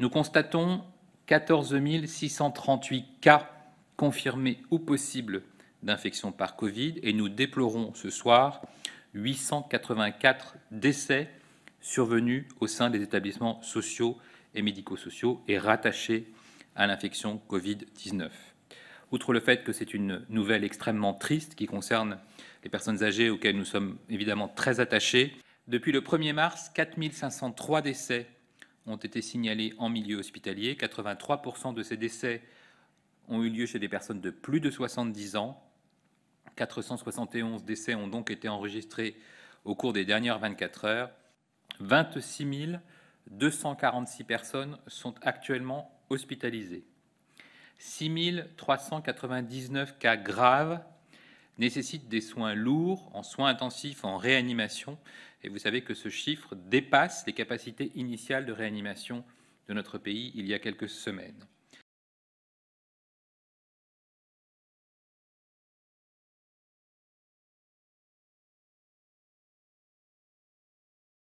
nous constatons 14 638 cas confirmés ou possibles d'infection par Covid et nous déplorons ce soir 884 décès survenus au sein des établissements sociaux et médico-sociaux et rattachés à l'infection Covid-19. Outre le fait que c'est une nouvelle extrêmement triste qui concerne les personnes âgées auxquelles nous sommes évidemment très attachés, depuis le 1er mars, 4503 décès ont été signalés en milieu hospitalier. 83% de ces décès ont eu lieu chez des personnes de plus de 70 ans. 471 décès ont donc été enregistrés au cours des dernières 24 heures. 26 246 personnes sont actuellement hospitalisées. 6 399 cas graves nécessite des soins lourds, en soins intensifs, en réanimation. Et vous savez que ce chiffre dépasse les capacités initiales de réanimation de notre pays il y a quelques semaines.